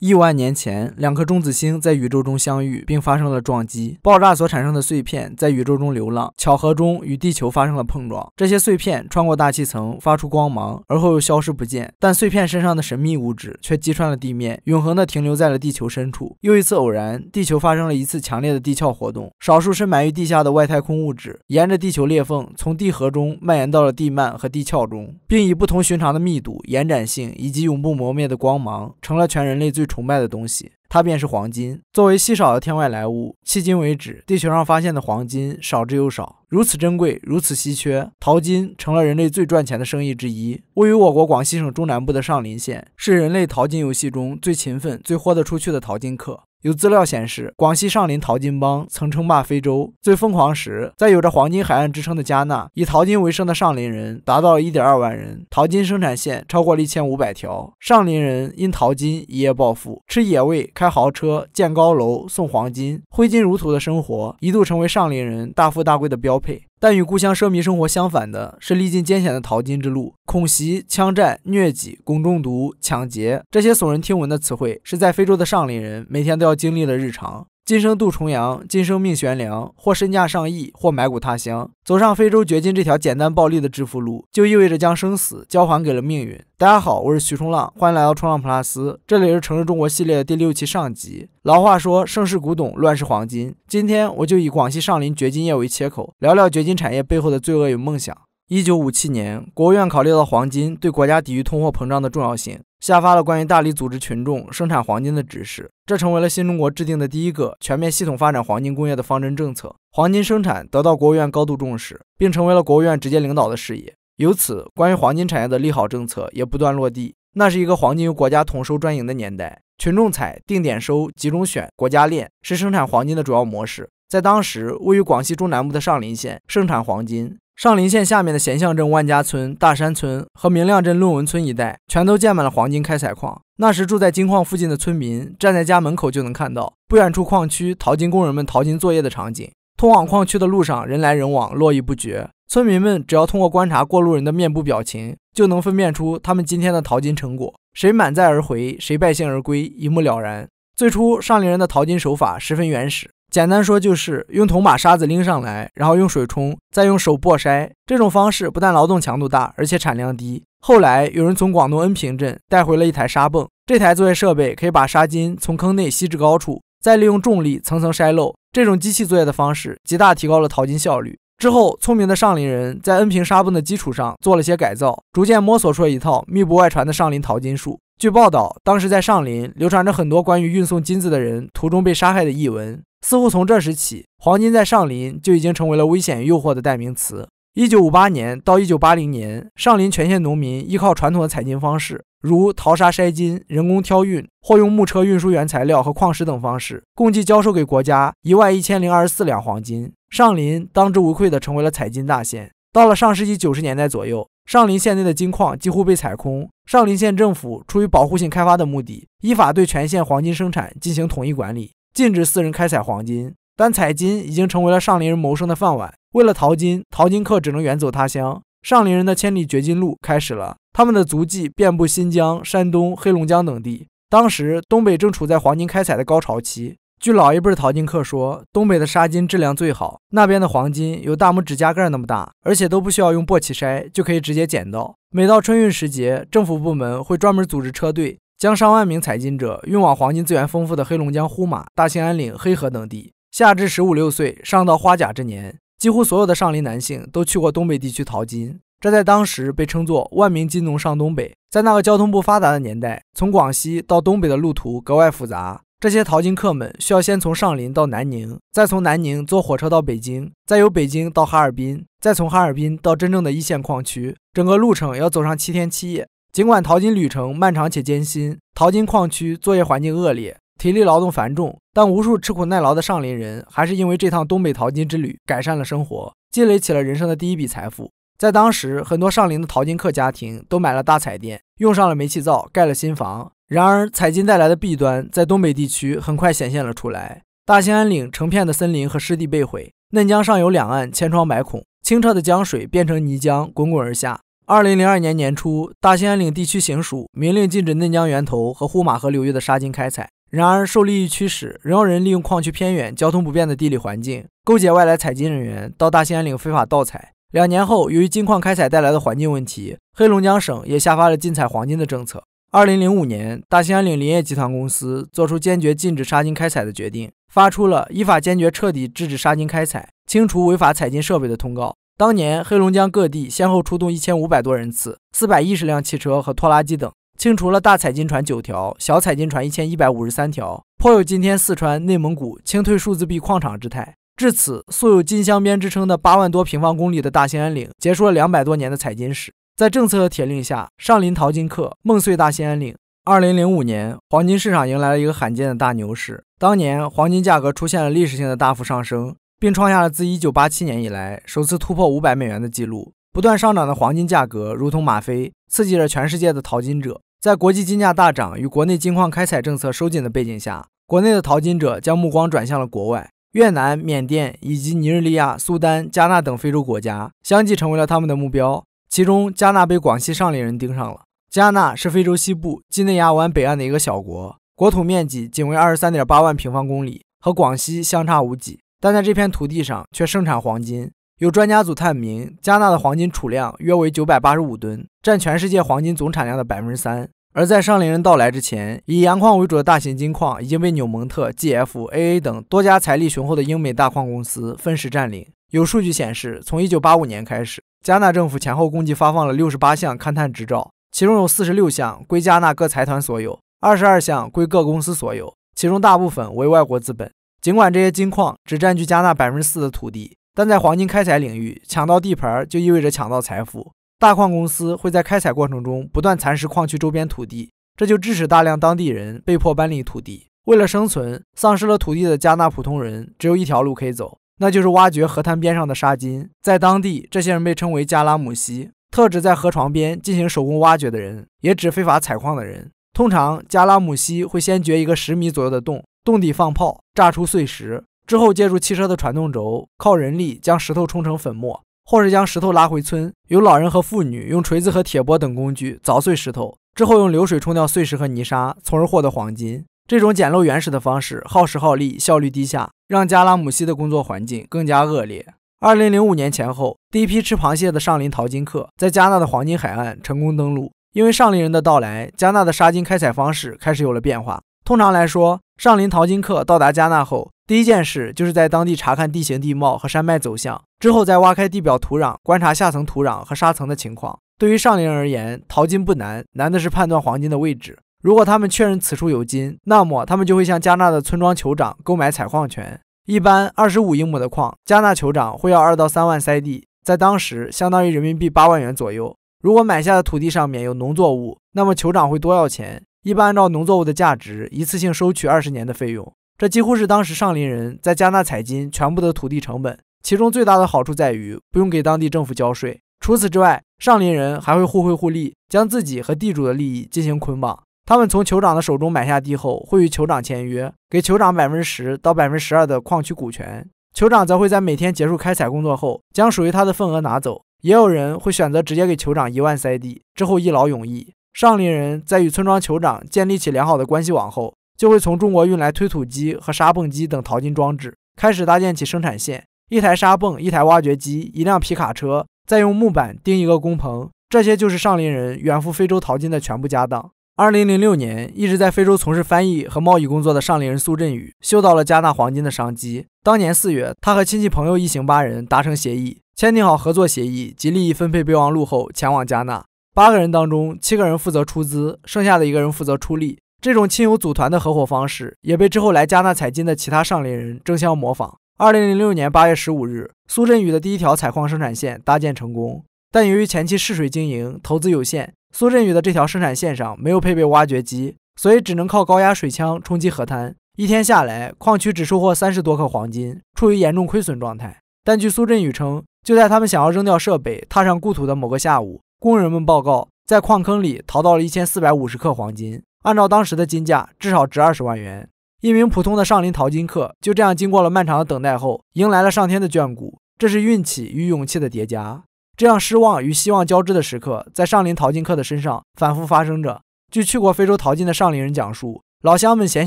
亿万年前，两颗中子星在宇宙中相遇，并发生了撞击爆炸所产生的碎片在宇宙中流浪，巧合中与地球发生了碰撞。这些碎片穿过大气层，发出光芒，而后又消失不见。但碎片身上的神秘物质却击穿了地面，永恒地停留在了地球深处。又一次偶然，地球发生了一次强烈的地壳活动，少数深埋于地下的外太空物质沿着地球裂缝从地核中蔓延到了地幔和地壳中，并以不同寻常的密度、延展性以及永不磨灭的光芒，成了全人类最。崇拜的东西，它便是黄金。作为稀少的天外来物，迄今为止，地球上发现的黄金少之又少。如此珍贵，如此稀缺，淘金成了人类最赚钱的生意之一。位于我国广西省中南部的上林县，是人类淘金游戏中最勤奋、最豁得出去的淘金客。有资料显示，广西上林淘金帮曾称霸非洲。最疯狂时，在有着“黄金海岸”之称的加纳，以淘金为生的上林人达到了1.2万人，淘金生产线超过了1500条。上林人因淘金一夜暴富，吃野味、开豪车、建高楼、送黄金，挥金如土的生活一度成为上林人大富大贵的标配。但与故乡奢靡生活相反的是，历尽艰险的淘金之路，恐袭、枪战、疟疾、汞中毒、抢劫，这些耸人听闻的词汇，是在非洲的上林人每天都要经历的日常。今生渡重阳，今生命悬梁，或身价上亿，或埋骨他乡，走上非洲掘金这条简单暴利的致富路，就意味着将生死交还给了命运。大家好，我是徐冲浪，欢迎来到冲浪 plus，这里是《城市中国》系列的第六期上集。老话说，盛世古董，乱世黄金。今天我就以广西上林掘金业为切口，聊聊掘金产业背后的罪恶与梦想。一九五七年，国务院考虑到黄金对国家抵御通货膨胀的重要性。下发了关于大力组织群众生产黄金的指示，这成为了新中国制定的第一个全面系统发展黄金工业的方针政策。黄金生产得到国务院高度重视，并成为了国务院直接领导的事业。由此，关于黄金产业的利好政策也不断落地。那是一个黄金由国家统收专营的年代，群众采、定点收、集中选、国家炼，是生产黄金的主要模式。在当时，位于广西中南部的上林县盛产黄金。上林县下面的贤相镇万家村、大山村和明亮镇论文村一带，全都建满了黄金开采矿。那时住在金矿附近的村民，站在家门口就能看到不远处矿区淘金工人们淘金作业的场景。通往矿区的路上，人来人往，络绎不绝。村民们只要通过观察过路人的面部表情，就能分辨出他们今天的淘金成果：谁满载而回，谁败兴而归，一目了然。最初，上林人的淘金手法十分原始。简单说就是用桶把沙子拎上来，然后用水冲，再用手剥筛。这种方式不但劳动强度大，而且产量低。后来有人从广东恩平镇带回了一台沙泵，这台作业设备可以把沙金从坑内吸至高处，再利用重力层层筛漏。这种机器作业的方式极大提高了淘金效率。之后，聪明的上林人在恩平沙泵的基础上做了些改造，逐渐摸索出了一套密不外传的上林淘金术。据报道，当时在上林流传着很多关于运送金子的人途中被杀害的译文。似乎从这时起，黄金在上林就已经成为了危险与诱惑的代名词。一九五八年到一九八零年，上林全县农民依靠传统的采金方式，如淘沙筛金、人工挑运或用木车运输原材料和矿石等方式，共计交售给国家一万一千零二十四两黄金。上林当之无愧地成为了采金大县。到了上世纪九十年代左右，上林县内的金矿几乎被采空。上林县政府出于保护性开发的目的，依法对全县黄金生产进行统一管理。禁止私人开采黄金，但采金已经成为了上林人谋生的饭碗。为了淘金，淘金客只能远走他乡。上林人的千里掘金路开始了，他们的足迹遍布新疆、山东、黑龙江等地。当时东北正处在黄金开采的高潮期。据老一辈淘金客说，东北的沙金质量最好，那边的黄金有大拇指甲盖那么大，而且都不需要用簸箕筛，就可以直接捡到。每到春运时节，政府部门会专门组织车队。将上万名采金者运往黄金资源丰富的黑龙江呼玛、大兴安岭、黑河等地，下至十五六岁，上到花甲之年，几乎所有的上林男性都去过东北地区淘金。这在当时被称作“万名金农上东北”。在那个交通不发达的年代，从广西到东北的路途格外复杂。这些淘金客们需要先从上林到南宁，再从南宁坐火车到北京，再由北京到哈尔滨，再从哈尔滨到真正的一线矿区，整个路程要走上七天七夜。尽管淘金旅程漫长且艰辛，淘金矿区作业环境恶劣，体力劳动繁重，但无数吃苦耐劳的上林人还是因为这趟东北淘金之旅改善了生活，积累起了人生的第一笔财富。在当时，很多上林的淘金客家庭都买了大彩电，用上了煤气灶，盖了新房。然而，彩金带来的弊端在东北地区很快显现了出来：大兴安岭成片的森林和湿地被毁，嫩江上游两岸千疮百孔，清澈的江水变成泥浆，滚滚而下。二零零二年年初，大兴安岭地区行署明令禁止嫩江源头和呼玛河流域的砂金开采。然而，受利益驱使，仍有人利用矿区偏远、交通不便的地理环境，勾结外来采金人员到大兴安岭非法盗采。两年后，由于金矿开采带来的环境问题，黑龙江省也下发了禁采黄金的政策。二零零五年，大兴安岭林业集团公司作出坚决禁止砂金开采的决定，发出了依法坚决彻底制止砂金开采、清除违法采金设备的通告。当年黑龙江各地先后出动一千五百多人次、四百一十辆汽车和拖拉机等，清除了大采金船九条、小采金船一千一百五十三条，颇有今天四川、内蒙古清退数字币矿场之态。至此，素有金镶边之称的八万多平方公里的大兴安岭结束了两百多年的采金史。在政策的铁令下，上林淘金客梦碎大兴安岭。二零零五年，黄金市场迎来了一个罕见的大牛市，当年黄金价格出现了历史性的大幅上升。并创下了自1987年以来首次突破500美元的记录。不断上涨的黄金价格如同吗啡，刺激着全世界的淘金者。在国际金价大涨与国内金矿开采政策收紧的背景下，国内的淘金者将目光转向了国外。越南、缅甸以及尼日利亚、苏丹、加纳等非洲国家相继成为了他们的目标。其中，加纳被广西上林人盯上了。加纳是非洲西部几内亚湾北岸的一个小国，国土面积仅为23.8万平方公里，和广西相差无几。但在这片土地上却盛产黄金。有专家组探明，加纳的黄金储量约为九百八十五吨，占全世界黄金总产量的百分之三。而在上林人到来之前，以盐矿为主的大型金矿已经被纽蒙特、GFAA 等多家财力雄厚的英美大矿公司分时占领。有数据显示，从一九八五年开始，加纳政府前后共计发放了六十八项勘探执照，其中有四十六项归加纳各财团所有，二十二项归各公司所有，其中大部分为外国资本。尽管这些金矿只占据加纳百分之四的土地，但在黄金开采领域，抢到地盘就意味着抢到财富。大矿公司会在开采过程中不断蚕食矿区周边土地，这就致使大量当地人被迫搬离土地。为了生存，丧失了土地的加纳普通人只有一条路可以走，那就是挖掘河滩边上的沙金。在当地，这些人被称为加拉姆西，特指在河床边进行手工挖掘的人，也指非法采矿的人。通常，加拉姆西会先掘一个十米左右的洞。洞底放炮，炸出碎石之后，借助汽车的传动轴，靠人力将石头冲成粉末，或是将石头拉回村，由老人和妇女用锤子和铁拨等工具凿碎石头，之后用流水冲掉碎石和泥沙，从而获得黄金。这种简陋原始的方式耗时耗力，效率低下，让加拉姆西的工作环境更加恶劣。二零零五年前后，第一批吃螃蟹的上林淘金客在加纳的黄金海岸成功登陆。因为上林人的到来，加纳的沙金开采方式开始有了变化。通常来说，上林淘金客到达加纳后，第一件事就是在当地查看地形地貌和山脉走向，之后再挖开地表土壤，观察下层土壤和沙层的情况。对于上林而言，淘金不难，难的是判断黄金的位置。如果他们确认此处有金，那么他们就会向加纳的村庄酋长购买采矿权。一般二十五英亩的矿，加纳酋长会要二到三万塞地，在当时相当于人民币八万元左右。如果买下的土地上面有农作物，那么酋长会多要钱。一般按照农作物的价值一次性收取二十年的费用，这几乎是当时上林人在加纳采金全部的土地成本。其中最大的好处在于不用给当地政府交税。除此之外，上林人还会互惠互利，将自己和地主的利益进行捆绑。他们从酋长的手中买下地后，会与酋长签约，给酋长百分之十到百分之十二的矿区股权，酋长则会在每天结束开采工作后将属于他的份额拿走。也有人会选择直接给酋长一万塞地，之后一劳永逸。上林人在与村庄酋长建立起良好的关系网后，就会从中国运来推土机和沙泵机等淘金装置，开始搭建起生产线。一台沙泵，一台挖掘机，一辆皮卡车，再用木板钉一个工棚，这些就是上林人远赴非洲淘金的全部家当。二零零六年，一直在非洲从事翻译和贸易工作的上林人苏振宇，嗅到了加纳黄金的商机。当年四月，他和亲戚朋友一行八人达成协议，签订好合作协议及利益分配备忘录后，前往加纳。八个人当中，七个人负责出资，剩下的一个人负责出力。这种亲友组团的合伙方式，也被之后来加纳采金的其他上林人争相模仿。二零零六年八月十五日，苏振宇的第一条采矿生产线搭建成功，但由于前期试水经营，投资有限，苏振宇的这条生产线上没有配备挖掘机，所以只能靠高压水枪冲击河滩。一天下来，矿区只收获三十多克黄金，处于严重亏损状态。但据苏振宇称，就在他们想要扔掉设备，踏上故土的某个下午。工人们报告，在矿坑里淘到了一千四百五十克黄金，按照当时的金价，至少值二十万元。一名普通的上林淘金客就这样经过了漫长的等待后，迎来了上天的眷顾。这是运气与勇气的叠加。这样失望与希望交织的时刻，在上林淘金客的身上反复发生着。据去过非洲淘金的上林人讲述，老乡们闲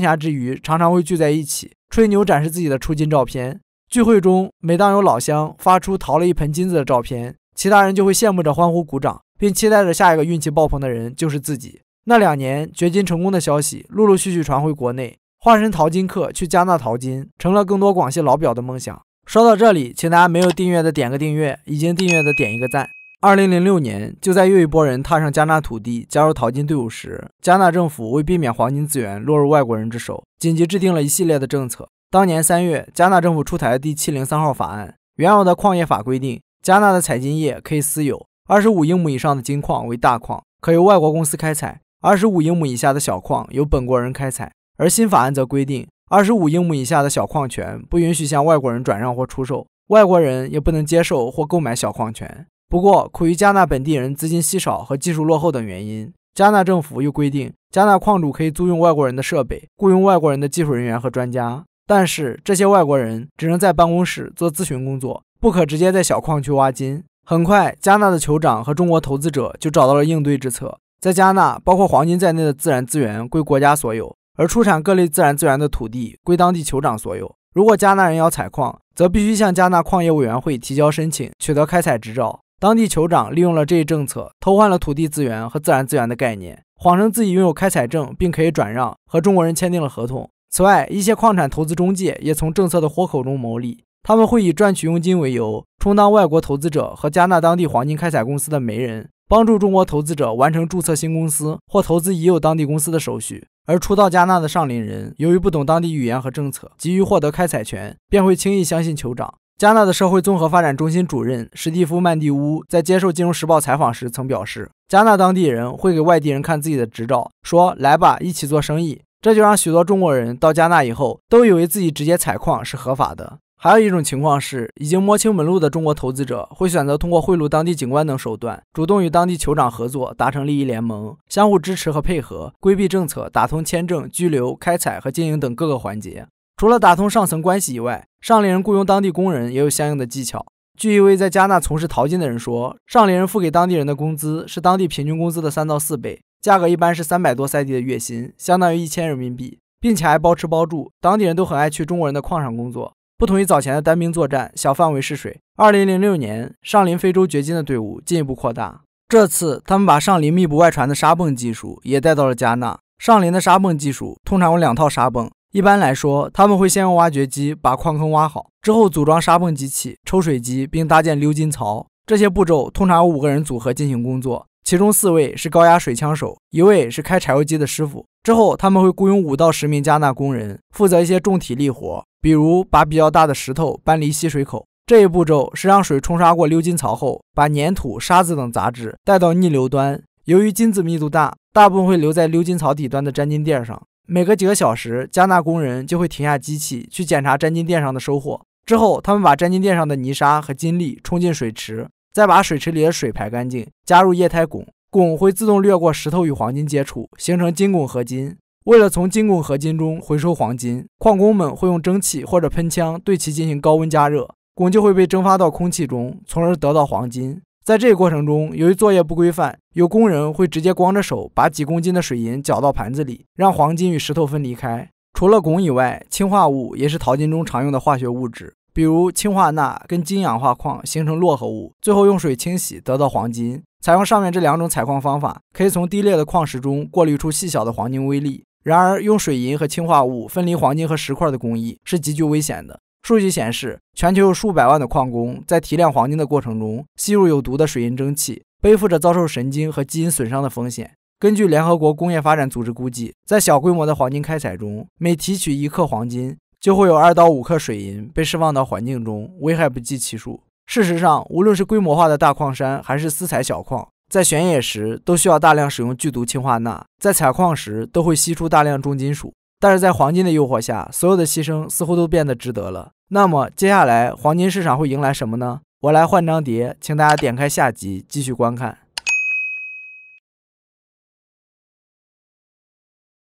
暇之余常常会聚在一起吹牛，展示自己的出金照片。聚会中，每当有老乡发出淘了一盆金子的照片，其他人就会羡慕着欢呼鼓掌。并期待着下一个运气爆棚的人就是自己。那两年，掘金成功的消息陆陆续续传回国内，化身淘金客去加纳淘金，成了更多广西老表的梦想。说到这里，请大家没有订阅的点个订阅，已经订阅的点一个赞。2006年，就在又一波人踏上加纳土地，加入淘金队伍时，加纳政府为避免黄金资源落入外国人之手，紧急制定了一系列的政策。当年三月，加纳政府出台第703号法案，原有的矿业法规定，加纳的采金业可以私有。二十五英亩以上的金矿为大矿，可由外国公司开采；二十五英亩以下的小矿由本国人开采。而新法案则规定，二十五英亩以下的小矿权不允许向外国人转让或出售，外国人也不能接受或购买小矿权。不过，苦于加纳本地人资金稀少和技术落后等原因，加纳政府又规定，加纳矿主可以租用外国人的设备，雇佣外国人的技术人员和专家，但是这些外国人只能在办公室做咨询工作，不可直接在小矿区挖金。很快，加纳的酋长和中国投资者就找到了应对之策。在加纳，包括黄金在内的自然资源归国家所有，而出产各类自然资源的土地归当地酋长所有。如果加纳人要采矿，则必须向加纳矿业委员会提交申请，取得开采执照。当地酋长利用了这一政策，偷换了土地资源和自然资源的概念，谎称自己拥有开采证，并可以转让，和中国人签订了合同。此外，一些矿产投资中介也从政策的豁口中牟利，他们会以赚取佣金为由。充当外国投资者和加纳当地黄金开采公司的媒人，帮助中国投资者完成注册新公司或投资已有当地公司的手续。而初到加纳的上林人，由于不懂当地语言和政策，急于获得开采权，便会轻易相信酋长。加纳的社会综合发展中心主任史蒂夫·曼蒂乌在接受《金融时报》采访时曾表示，加纳当地人会给外地人看自己的执照，说：“来吧，一起做生意。”这就让许多中国人到加纳以后，都以为自己直接采矿是合法的。还有一种情况是，已经摸清门路的中国投资者会选择通过贿赂当地警官等手段，主动与当地酋长合作，达成利益联盟，相互支持和配合，规避政策，打通签证、居留、开采和经营等各个环节。除了打通上层关系以外，上林人雇佣当地工人也有相应的技巧。据一位在加纳从事淘金的人说，上林人付给当地人的工资是当地平均工资的三到四倍，价格一般是三百多塞地的月薪，相当于一千人民币，并且还包吃包住。当地人都很爱去中国人的矿上工作。不同于早前的单兵作战、小范围试水，2006年上林非洲掘金的队伍进一步扩大。这次，他们把上林密不外传的沙泵技术也带到了加纳。上林的沙泵技术通常有两套沙泵，一般来说，他们会先用挖掘机把矿坑挖好，之后组装沙泵机器、抽水机，并搭建溜金槽。这些步骤通常有五个人组合进行工作，其中四位是高压水枪手，一位是开柴油机的师傅。之后，他们会雇佣五到十名加纳工人，负责一些重体力活。比如把比较大的石头搬离吸水口，这一步骤是让水冲刷过溜金槽后，把粘土、沙子等杂质带到逆流端。由于金子密度大，大部分会留在溜金槽底端的粘金垫上。每隔几个小时，加纳工人就会停下机器去检查粘金垫上的收获。之后，他们把粘金垫上的泥沙和金粒冲进水池，再把水池里的水排干净，加入液态汞，汞会自动掠过石头与黄金接触，形成金汞合金。为了从金汞合金中回收黄金，矿工们会用蒸汽或者喷枪对其进行高温加热，汞就会被蒸发到空气中，从而得到黄金。在这个过程中，由于作业不规范，有工人会直接光着手把几公斤的水银搅到盘子里，让黄金与石头分离开。除了汞以外，氰化物也是淘金中常用的化学物质，比如氰化钠跟金氧化矿形成络合物，最后用水清洗得到黄金。采用上面这两种采矿方法，可以从低劣的矿石中过滤出细小的黄金微粒。然而，用水银和氰化物分离黄金和石块的工艺是极具危险的。数据显示，全球有数百万的矿工在提炼黄金的过程中吸入有毒的水银蒸汽，背负着遭受神经和基因损伤的风险。根据联合国工业发展组织估计，在小规模的黄金开采中，每提取一克黄金，就会有二到五克水银被释放到环境中，危害不计其数。事实上，无论是规模化的大矿山，还是私采小矿。在选冶时都需要大量使用剧毒氰化钠，在采矿时都会吸出大量重金属，但是在黄金的诱惑下，所有的牺牲似乎都变得值得了。那么接下来黄金市场会迎来什么呢？我来换张碟，请大家点开下集继续观看。